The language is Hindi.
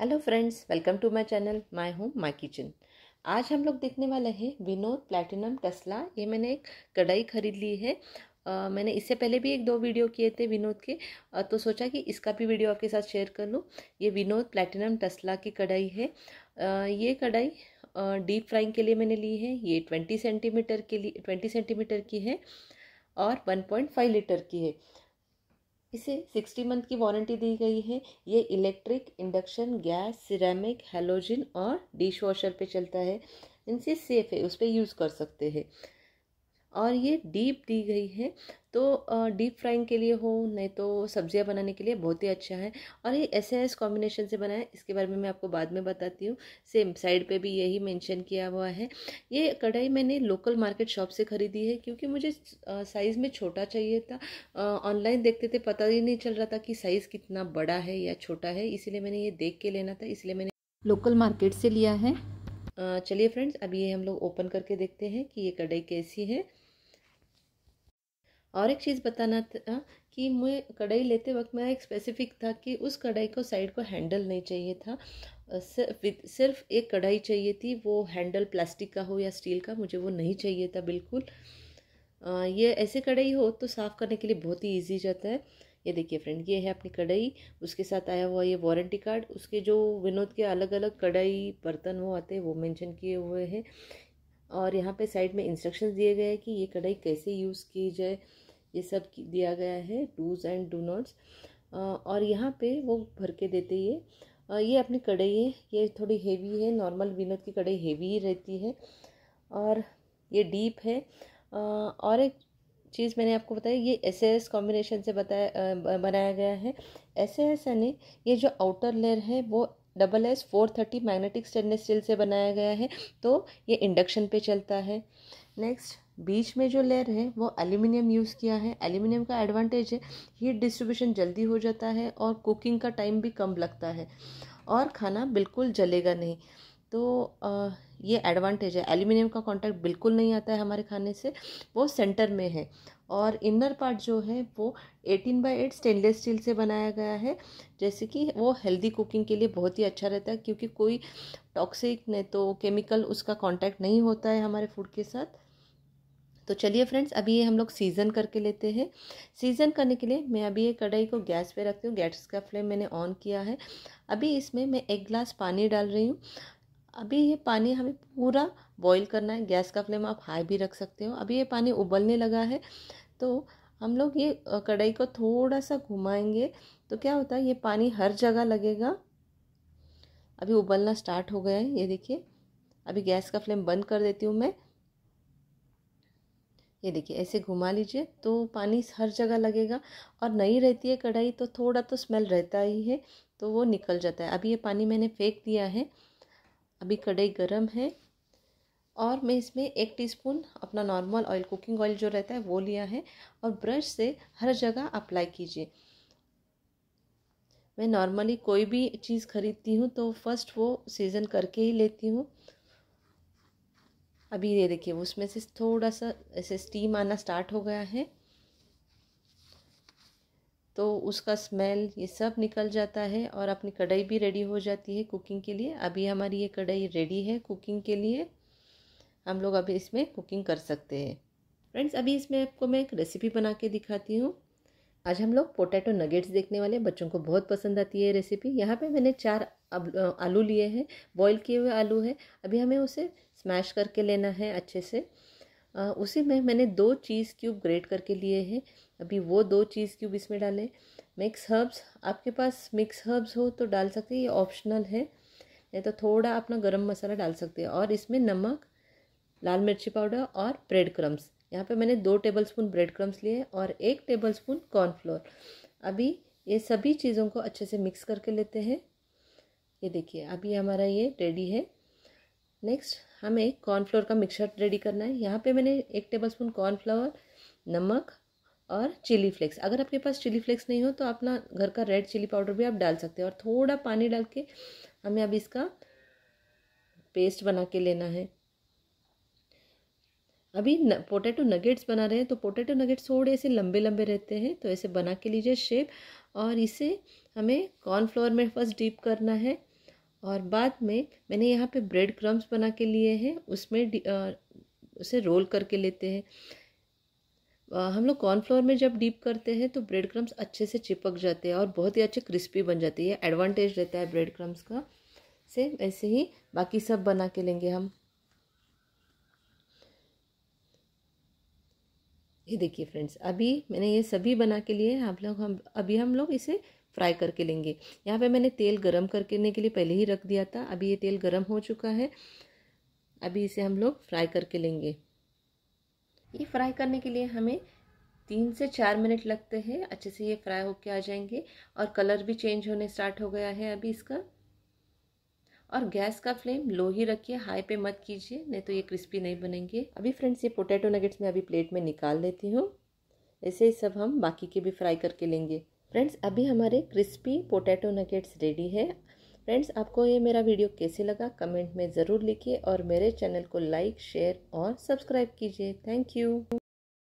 hello friends welcome to my channel my home my kitchen आज हम लोग देखने वाले हैं विनोद प्लैटिनम टस्ला ये मैंने एक कढ़ाई ख़रीद ली है Uh, मैंने इससे पहले भी एक दो वीडियो किए थे विनोद के uh, तो सोचा कि इसका भी वीडियो आपके साथ शेयर कर लूँ ये विनोद प्लैटिनम टस्ला की कढ़ाई है uh, ये कढ़ाई डीप फ्राइंग के लिए मैंने ली है ये ट्वेंटी सेंटीमीटर के लिए ट्वेंटी सेंटीमीटर की है और वन पॉइंट फाइव लीटर की है इसे सिक्सटी मंथ की वारंटी दी गई है ये electric induction gas ceramic halogen और डिश वॉशर पर चलता है इनसे सेफ है उस पर यूज़ कर सकते हैं और ये डीप दी गई है तो डीप फ्राइंग के लिए हो नहीं तो सब्जियां बनाने के लिए बहुत ही अच्छा है और ये ऐसे ऐसे कॉम्बिनेशन से बना है इसके बारे में मैं आपको बाद में बताती हूँ सेम साइड पे भी यही मेंशन किया हुआ है ये कढ़ाई मैंने लोकल मार्केट शॉप से ख़रीदी है क्योंकि मुझे साइज़ में छोटा चाहिए था ऑनलाइन देखते थे पता ही नहीं चल रहा था कि साइज़ कितना बड़ा है या छोटा है इसीलिए मैंने ये देख के लेना था इसलिए मैंने लोकल मार्केट से लिया है चलिए फ्रेंड्स अभी ये हम लोग ओपन करके देखते हैं कि ये कढ़ाई कैसी है और एक चीज़ बताना था कि मैं कढ़ाई लेते वक्त मेरा एक स्पेसिफिक था कि उस कढ़ाई को साइड को हैंडल नहीं चाहिए था सिर्फ सिर्फ एक कढ़ाई चाहिए थी वो हैंडल प्लास्टिक का हो या स्टील का मुझे वो नहीं चाहिए था बिल्कुल ये ऐसे कढ़ाई हो तो साफ़ करने के लिए बहुत ही ईजी जाता है ये देखिए फ्रेंड ये है अपनी कढ़ाई उसके साथ आया हुआ ये वारंटी कार्ड उसके जो विनोद के अलग अलग कढ़ाई बर्तन वो आते हैं वो मेंशन किए हुए हैं और यहाँ पे साइड में इंस्ट्रक्शंस दिए गए हैं कि ये कढ़ाई कैसे यूज़ की जाए ये सब दिया गया है डूज एंड डू नॉट्स और यहाँ पे वो भर के देते ये ये अपनी कढ़ाई है ये थोड़ी हेवी है नॉर्मल विनोद की कढ़ाई हेवी ही रहती है और ये डीप है और एक चीज़ मैंने आपको बताया ये एस एस कॉम्बिनेशन से बताया बनाया गया है एस एस यानी ये जो आउटर लेयर है वो double S four thirty magnetic stainless steel से बनाया गया है तो ये इंडक्शन पे चलता है नेक्स्ट बीच में जो लेयर है वो एल्यूमिनियम यूज़ किया है एल्यूमिनियम का एडवांटेज है हीट डिस्ट्रीब्यूशन जल्दी हो जाता है और कुकिंग का टाइम भी कम लगता है और खाना बिल्कुल जलेगा नहीं तो आ, ये एडवांटेज है एल्यूमिनियम का कांटेक्ट बिल्कुल नहीं आता है हमारे खाने से वो सेंटर में है और इनर पार्ट जो है वो eighteen by eight stainless steel से बनाया गया है जैसे कि वो हेल्दी कुकिंग के लिए बहुत ही अच्छा रहता है क्योंकि कोई टॉक्सिक नहीं तो केमिकल उसका कांटेक्ट नहीं होता है हमारे फूड के साथ तो चलिए फ्रेंड्स अभी ये हम लोग सीज़न करके लेते हैं सीज़न करने के लिए मैं अभी ये कढ़ाई को गैस पे रखती हूँ गैस का फ्लेम मैंने ऑन किया है अभी इसमें मैं एक गिलास पानी डाल रही हूँ अभी ये पानी हमें पूरा बॉईल करना है गैस का फ्लेम आप हाई भी रख सकते हो अभी ये पानी उबलने लगा है तो हम लोग ये कढ़ाई को थोड़ा सा घुमाएंगे तो क्या होता है ये पानी हर जगह लगेगा अभी उबलना स्टार्ट हो गया है ये देखिए अभी गैस का फ्लेम बंद कर देती हूँ मैं ये देखिए ऐसे घुमा लीजिए तो पानी हर जगह लगेगा और नहीं रहती है कढ़ाई तो थोड़ा तो स्मेल रहता ही है तो वो निकल जाता है अभी ये पानी मैंने फेंक दिया है अभी कढ़ाई गर्म है और मैं इसमें एक टीस्पून अपना नॉर्मल ऑयल कुकिंग ऑयल जो रहता है वो लिया है और ब्रश से हर जगह अप्लाई कीजिए मैं नॉर्मली कोई भी चीज़ खरीदती हूँ तो फर्स्ट वो सीज़न करके ही लेती हूँ अभी ये देखिए उसमें से थोड़ा सा ऐसे स्टीम आना स्टार्ट हो गया है तो उसका स्मेल ये सब निकल जाता है और अपनी कढ़ाई भी रेडी हो जाती है कुकिंग के लिए अभी हमारी ये कढ़ाई रेडी है कुकिंग के लिए हम लोग अभी इसमें कुकिंग कर सकते हैं फ्रेंड्स अभी इसमें आपको मैं एक रेसिपी बना के दिखाती हूँ आज हम लोग पोटैटो नगेट्स देखने वाले बच्चों को बहुत पसंद आती है रेसिपी यहाँ पे मैंने चार आलू लिए हैं बॉईल किए हुए आलू है अभी हमें उसे स्मैश करके लेना है अच्छे से उसी में मैंने दो चीज़ क्यूब ग्रेट करके लिए हैं अभी वो दो चीज़ क्यूब इसमें डालें मिक्स हर्ब्स आपके पास मिक्स हर्ब्स हो तो डाल सकते हैं ये ऑप्शनल है नहीं तो थोड़ा अपना गरम मसाला डाल सकते हैं और इसमें नमक लाल मिर्ची पाउडर और ब्रेड क्रम्स यहाँ पे मैंने दो टेबलस्पून ब्रेड क्रम्स लिए और एक टेबलस्पून कॉर्नफ्लोर अभी ये सभी चीज़ों को अच्छे से मिक्स करके लेते हैं ये देखिए अभी हमारा ये रेडी है नेक्स्ट हमें कॉर्नफ्लोर का मिक्सर रेडी करना है यहाँ पे मैंने एक टेबलस्पून कॉर्नफ्लावर नमक और चिली फ्लेक्स अगर आपके पास चिली फ्लेक्स नहीं हो तो अपना घर का रेड चिली पाउडर भी आप डाल सकते हैं और थोड़ा पानी डाल के हमें अब इसका पेस्ट बना के लेना है अभी न, पोटैटो नगेट्स बना रहे हैं तो पोटैटो नगेट्स थोड़े ऐसे लंबे लंबे रहते हैं तो ऐसे बना के लीजिए शेप और इसे हमें कॉर्नफ्लोर में फर्स्ट डीप करना है और बाद में मैंने यहाँ पे ब्रेड क्रम्स बना के लिए हैं उसमें उसे रोल करके लेते हैं हम लोग कॉर्नफ्लोर में जब डीप करते हैं तो ब्रेड क्रम्स अच्छे से चिपक जाते हैं और बहुत ही अच्छे क्रिस्पी बन जाती है एडवांटेज रहता है ब्रेड क्रम्स का से ऐसे ही बाकी सब बना के लेंगे हम ये देखिए फ्रेंड्स अभी मैंने ये सभी बना के लिए आप लोग हम अभी हम लोग इसे फ्राई करके लेंगे यहाँ पे मैंने तेल गरम करने के लिए पहले ही रख दिया था अभी ये तेल गरम हो चुका है अभी इसे हम लोग फ्राई करके लेंगे ये फ्राई करने के लिए हमें तीन से चार मिनट लगते हैं अच्छे से ये फ्राई होके आ जाएंगे और कलर भी चेंज होने स्टार्ट हो गया है अभी इसका और गैस का फ्लेम लो ही रखिए हाई पे मत कीजिए नहीं तो ये क्रिस्पी नहीं बनेंगे अभी फ्रेंड्स ये पोटैटो नगेट्स मैं अभी प्लेट में निकाल लेती हूँ ऐसे ही सब हम बाकी के भी फ्राई करके लेंगे फ्रेंड्स अभी हमारे क्रिस्पी पोटैटो नगेट्स रेडी है फ्रेंड्स आपको ये मेरा वीडियो कैसे लगा कमेंट में ज़रूर लिखिए और मेरे चैनल को लाइक शेयर और सब्सक्राइब कीजिए थैंक यू